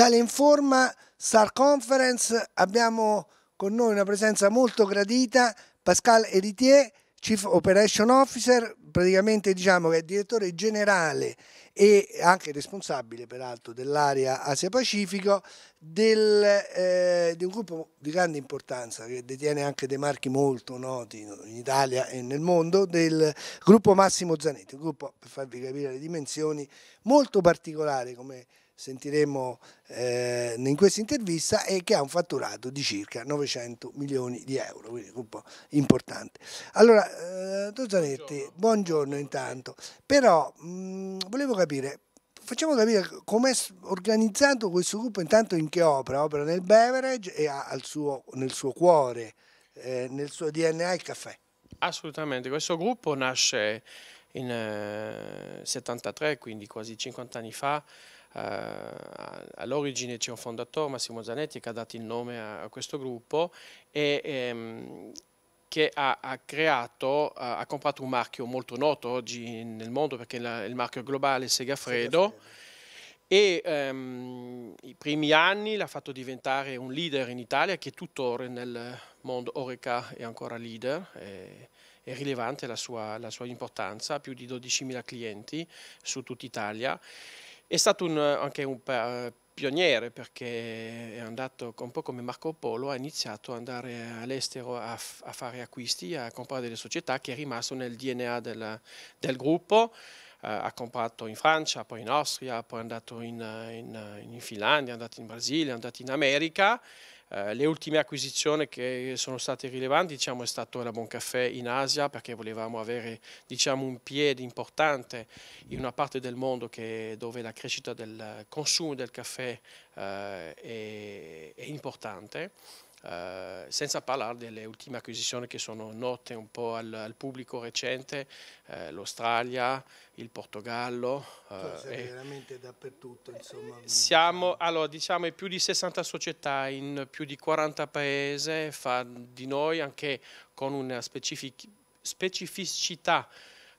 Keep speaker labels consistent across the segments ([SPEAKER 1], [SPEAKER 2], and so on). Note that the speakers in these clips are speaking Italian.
[SPEAKER 1] Italia in forma, Star Conference, abbiamo con noi una presenza molto gradita, Pascal Eritier, Chief Operation Officer, praticamente diciamo che è direttore generale e anche responsabile peraltro dell'area Asia-Pacifico del, eh, di un gruppo di grande importanza che detiene anche dei marchi molto noti in Italia e nel mondo, del gruppo Massimo Zanetti, un gruppo per farvi capire le dimensioni molto particolare come sentiremo eh, in questa intervista e che ha un fatturato di circa 900 milioni di euro, quindi un gruppo importante. Allora, eh, Zanetti, buongiorno. buongiorno. intanto, però mh, volevo capire capire, facciamo capire com'è organizzato questo gruppo, intanto in che opera? Opera nel beverage e suo, nel suo cuore, eh, nel suo DNA il caffè.
[SPEAKER 2] Assolutamente, questo gruppo nasce in eh, 73, quindi quasi 50 anni fa, Uh, all'origine c'è un fondatore, Massimo Zanetti, che ha dato il nome a, a questo gruppo e, e ehm, che ha, ha creato, ha, ha, comprato un marchio molto noto oggi nel mondo perché la, il marchio globale Segafredo. Segafredo e um, i primi anni l'ha fatto diventare un leader in Italia che tuttora nel mondo Oreca è ancora leader, è, è rilevante la sua, la sua importanza, più di 12.000 clienti su tutta Italia. È stato un, anche un Per, eh, pioniere perché è andato un po' come Marco Polo, ha iniziato ad andare all'estero a, a, fare acquisti, a comprare delle società che è rimasto nel DNA della, del gruppo. Uh, ha comprato in Francia, poi in Austria, poi è andato in, in, in Finlandia, è andato in Brasile, è andato in America eh, le ultime acquisizioni che sono state rilevanti diciamo, è stato la Boncaffè in Asia perché volevamo avere diciamo, un piede importante in una parte del mondo che, dove la crescita del consumo del caffè eh, è, è importante. Eh, senza parlare delle ultime acquisizioni che sono note un po' al, al pubblico recente, uh, l'Australia, il Portogallo. Uh, eh, è cioè,
[SPEAKER 1] veramente dappertutto. Insomma. Siamo,
[SPEAKER 2] diciamo. allora, diciamo, in più di 60 società in più di 40 paesi, fa di noi anche con una specific specificità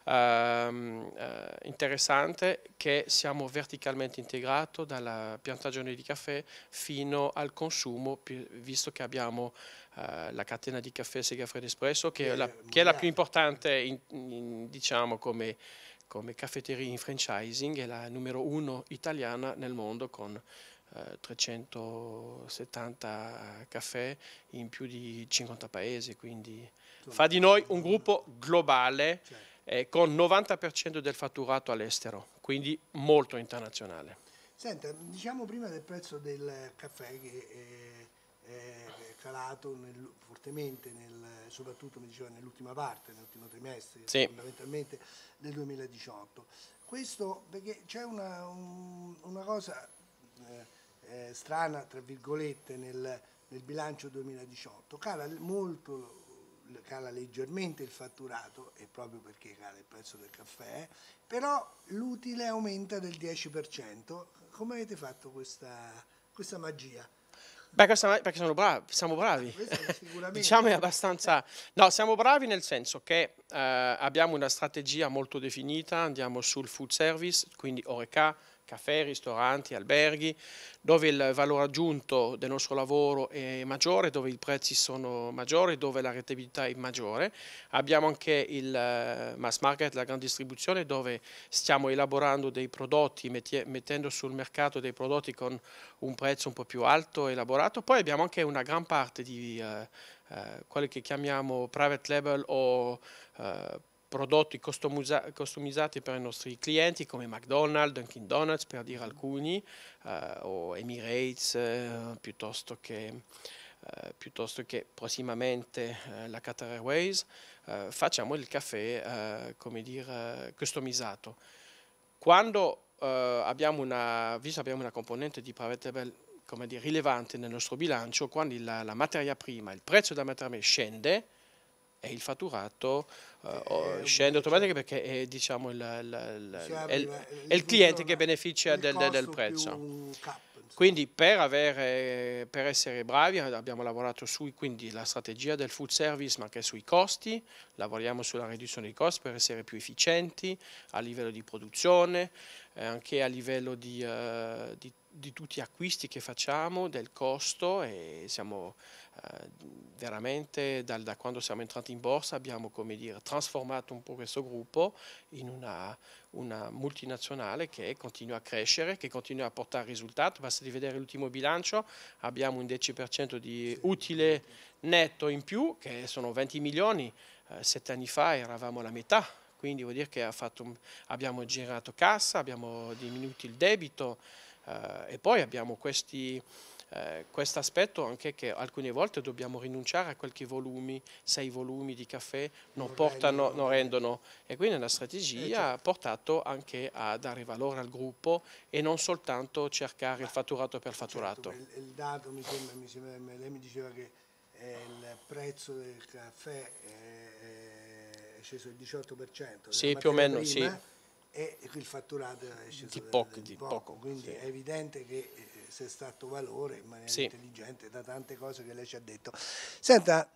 [SPEAKER 2] ehm, eh, interessante che siamo verticalmente integrati dalla piantagione di caffè fino al consumo, visto che abbiamo eh, la catena di caffè Segafredo Espresso, che, che, è la, che, è la, più importante in, in, diciamo come come caffetteria in franchising è la numero uno italiana nel mondo con eh, 370 caffè in più di 50 paesi, quindi fa di noi un gruppo globale. Certo eh, con 90% del fatturato all'estero, quindi molto internazionale.
[SPEAKER 1] Senta, diciamo prima del prezzo del caffè che è, eh, è calato nel, fortemente, nel, soprattutto nell'ultima parte, nell'ultimo trimestre, sì. fondamentalmente del 2018. Questo perché c'è una, un, una cosa eh, eh strana, tra virgolette, nel, nel bilancio 2018, cala molto cala leggermente il fatturato, e proprio perché cala il prezzo del caffè, però l'utile aumenta del 10%. Come avete fatto questa, questa magia?
[SPEAKER 2] Beh, questa, perché sono bravi, siamo bravi. Ah, diciamo è abbastanza... No, siamo bravi nel senso che eh, abbiamo una strategia molto definita, andiamo sul food service, quindi Oreca, caffè, ristoranti, alberghi, dove il valore aggiunto del nostro lavoro è maggiore, dove i prezzi sono maggiori, dove la rentabilità è maggiore. Abbiamo anche il eh, mass market, la grande distribuzione, dove stiamo elaborando dei prodotti, mettendo sul mercato dei prodotti con un prezzo un po' più alto, elaborato. Poi abbiamo anche una gran parte di... Eh, eh, quelli che chiamiamo private label o eh, prodotti customizzati per i nostri clienti come McDonald's, Dunkin' Donuts per dire alcuni, eh, o Emirates eh, piuttosto, che, eh, piuttosto, che, prossimamente eh, la Qatar Airways, eh, facciamo il caffè come dire, customizzato. Quando abbiamo una, visto abbiamo una componente di private label come dire, rilevante nel nostro bilancio, quando la, la materia prima, il prezzo della materia prima scende, e il fatturato eh, scende automaticamente perché è, diciamo, il, il, il, cioè, è il, cliente che beneficia del, del prezzo. Quindi per, avere, per, essere bravi eh, abbiamo lavorato sulla strategia del food service ma anche sui costi, lavoriamo sulla riduzione dei costi per essere più efficienti a livello di produzione, eh, anche a livello di, eh, di, di tutti gli acquisti che facciamo, del costo e siamo eh, veramente dal, da quando siamo entrati in borsa abbiamo dire, trasformato un po' questo gruppo in una, una, multinazionale che continua a crescere, che continua a portare risultati. Basta di vedere l'ultimo bilancio, abbiamo un 10% di utile netto in più, che sono 20 milioni, eh, sette anni fa eravamo alla metà. Quindi vuol dire che fatto, abbiamo generato cassa, abbiamo diminuito il debito eh, e poi abbiamo questi, eh, questo aspetto anche che alcune volte dobbiamo rinunciare a qualche volumi, sei volumi di caffè non, non portano, rendono. non rendono e quindi una strategia eh, ha eh, certo. portato anche a dare valore al gruppo e non soltanto cercare Ma, il fatturato per certo, fatturato. il,
[SPEAKER 1] il, dato mi sembra, mi sembra, lei mi diceva che eh, il prezzo del caffè è sceso il 18%. Sì, più o meno, prima, sì. E il fatturato è sceso di poco, del, di poco, poco quindi sì. è evidente che eh, se è stato valore in maniera sì. intelligente da tante cose che lei ci ha detto. Senta,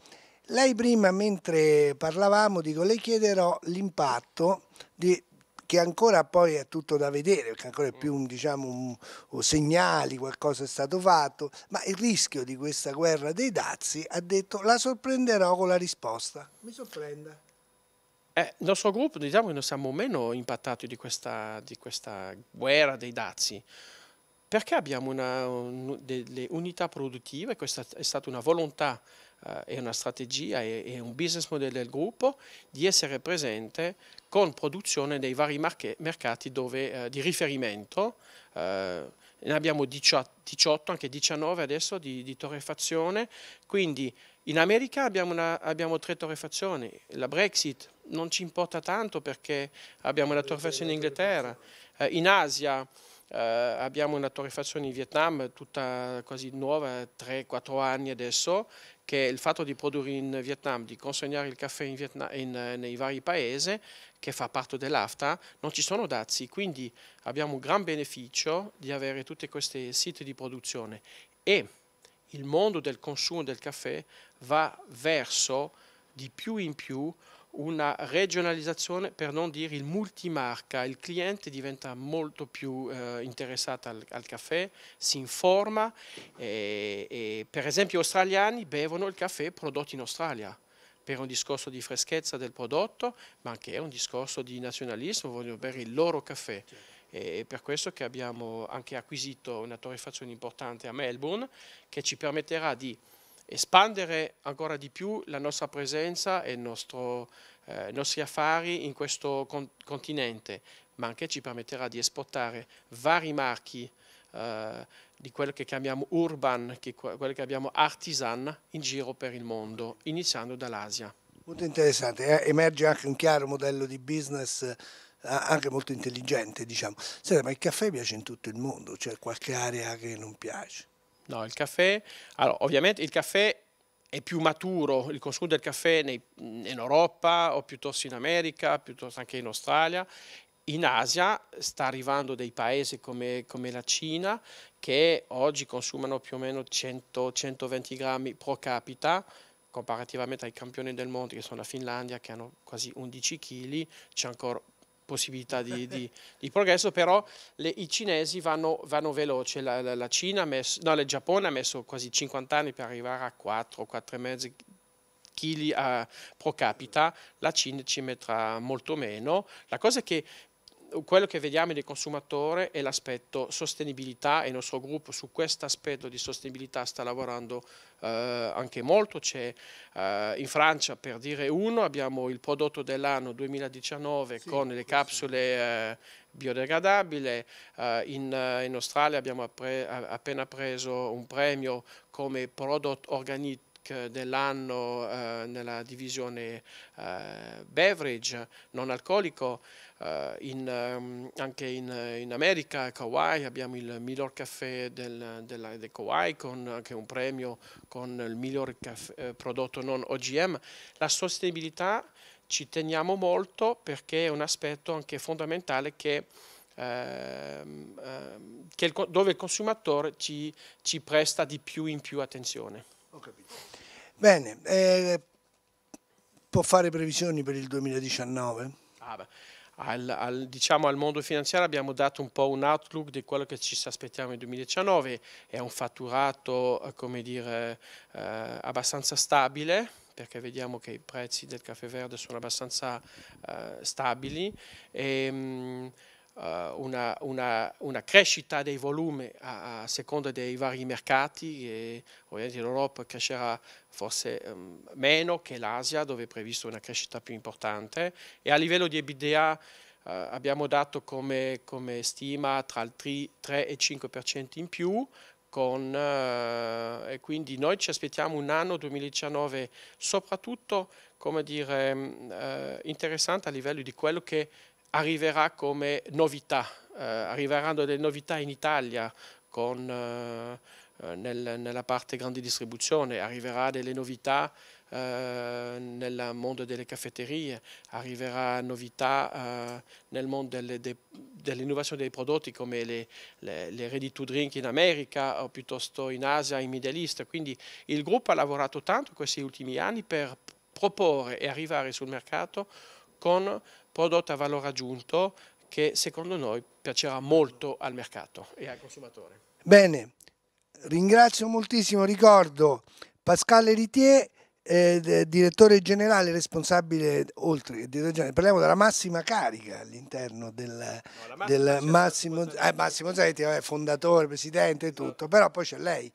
[SPEAKER 1] lei prima mentre parlavamo, dico, le chiederò l'impatto di, che ancora poi è tutto da vedere, perché ancora è più un, diciamo, un, un segnali, qualcosa è stato fatto, ma il rischio di questa guerra dei dazi ha detto la sorprenderò con la risposta. Mi sorprenda.
[SPEAKER 2] Eh, il nostro gruppo diciamo che noi siamo meno impattati di questa, di questa guerra dei dazi perché abbiamo una, un, delle unità produttive, questa è stata una volontà eh, e una strategia e, un business model del gruppo di essere presente con produzione dei vari marche, mercati dove, eh, di riferimento, eh, ne abbiamo 18, anche 19 adesso di, di torrefazione, quindi in America abbiamo, una, abbiamo, tre torrefazioni, la Brexit non ci importa tanto perché abbiamo la torrefazione in Inghilterra, eh, in Asia eh, abbiamo una torrefazione in Vietnam tutta quasi nuova, 3-4 anni adesso, che il fatto di produrre in Vietnam, di consegnare il caffè in Vietnam, in, eh, nei vari paesi, che fa parte dell'AFTA, non ci sono dazi, quindi abbiamo un gran beneficio di avere tutti questi siti di produzione e il mondo del consumo del caffè va verso di più in più una regionalizzazione, per non dire il multimarca, il cliente diventa molto più eh, interessato al, al, caffè, si informa e, e per esempio gli australiani bevono il caffè prodotto in Australia per un discorso di freschezza del prodotto, ma anche un discorso di nazionalismo, vogliono bere il loro caffè. E per questo che abbiamo anche acquisito una torrefazione importante a Melbourne che ci permetterà di espandere ancora di più la nostra presenza e nostro, eh, i nostri affari in questo con continente, ma anche ci permetterà di esportare vari marchi eh, di quello che chiamiamo urban, che, quello che abbiamo artisan in giro per il mondo, iniziando dall'Asia.
[SPEAKER 1] Molto interessante, eh, emerge anche un chiaro modello di business eh, anche molto intelligente, diciamo. Senta, ma il caffè piace in tutto il
[SPEAKER 2] mondo, c'è cioè qualche area che non piace? No, il caffè, allora, ovviamente il caffè è più maturo, il consumo del caffè in Europa o piuttosto in America, piuttosto anche in Australia. In Asia sta arrivando dei paesi come, come la Cina che oggi consumano più o meno 100, 120 grammi pro capita, comparativamente ai campioni del mondo che sono la Finlandia che hanno quasi 11 kg, c'è ancora possibilità di, eh, di, eh. di progresso, però le, i cinesi vanno, vanno veloci, la, la, la Cina messo, no, il Giappone ha messo quasi 50 anni per arrivare a 4, 4,5 kg pro capita, la Cina ci metterà molto meno. La cosa che quello che vediamo del consumatore è l'aspetto sostenibilità e il nostro gruppo su questo aspetto di sostenibilità sta lavorando eh, anche molto. C'è eh, in Francia, per dire uno, abbiamo il prodotto dell'anno 2019 sì, con le capsule eh, biodegradabili, eh, in, eh, in, Australia abbiamo appena preso un premio come prodotto organico dell'anno eh, nella divisione eh, beverage non alcolico eh, in, um, anche in, in, America, a Kauai, abbiamo il miglior caffè del, della, del Kauai, con anche un premio con il miglior caffè, eh, prodotto non OGM. La sostenibilità ci teniamo molto perché è un aspetto anche fondamentale che ehm, ehm, dove il consumatore ci, ci, presta di più in più attenzione. Ho capito.
[SPEAKER 1] Bene, eh, può fare previsioni per il 2019?
[SPEAKER 2] Ah al, al, diciamo, al, mondo finanziario abbiamo dato un po' un outlook di quello che ci aspettiamo nel 2019, è un fatturato eh, come dire, eh, abbastanza stabile perché vediamo che i prezzi del caffè verde sono abbastanza eh, stabili. E, ehm, mh, eh, una, una, una, crescita dei volumi a, a, seconda dei vari mercati e ovviamente l'Europa crescerà forse um, meno che l'Asia dove è prevista una crescita più importante e a livello di EBITDA uh, abbiamo dato come, come, stima tra il 3, 3 e 5% in più con, uh, e quindi noi ci aspettiamo un anno 2019 soprattutto come dire, uh, interessante a livello di quello che arriverà come novità, eh, arriveranno delle novità in Italia con, eh, eh nel, nella parte grande distribuzione, arriverà delle novità eh, nel mondo delle caffetterie, arriverà novità eh, nel mondo dell'innovazione dei prodotti come le, le, le, ready to drink in America o piuttosto in Asia, in Middle East. Quindi il gruppo ha lavorato tanto questi ultimi anni per proporre e arrivare sul mercato con prodotto a valore aggiunto che secondo noi piacerà molto al mercato e al consumatore.
[SPEAKER 1] Bene, ringrazio moltissimo, ricordo Pascale Ritier, eh, direttore generale responsabile, oltre che direttore generale, parliamo della massima carica all'interno del, no, del Massimo, eh, Massimo Zanetti, vabbè, fondatore, presidente e esatto. tutto, no. però poi c'è lei.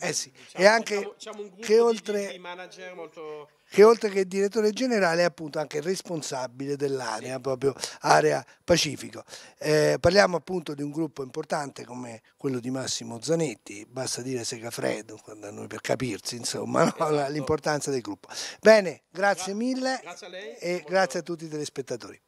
[SPEAKER 1] Eh sì, diciamo, e anche diciamo, diciamo che oltre... di manager molto che oltre che direttore generale è appunto anche responsabile dell'area, proprio area Pacifico. Eh, parliamo appunto di un gruppo importante come quello di Massimo Zanetti, basta dire Sega Freddo quando a noi per capirsi insomma no? Esatto. l'importanza del gruppo. Bene, grazie mille grazie a lei. e grazie a tutti i telespettatori.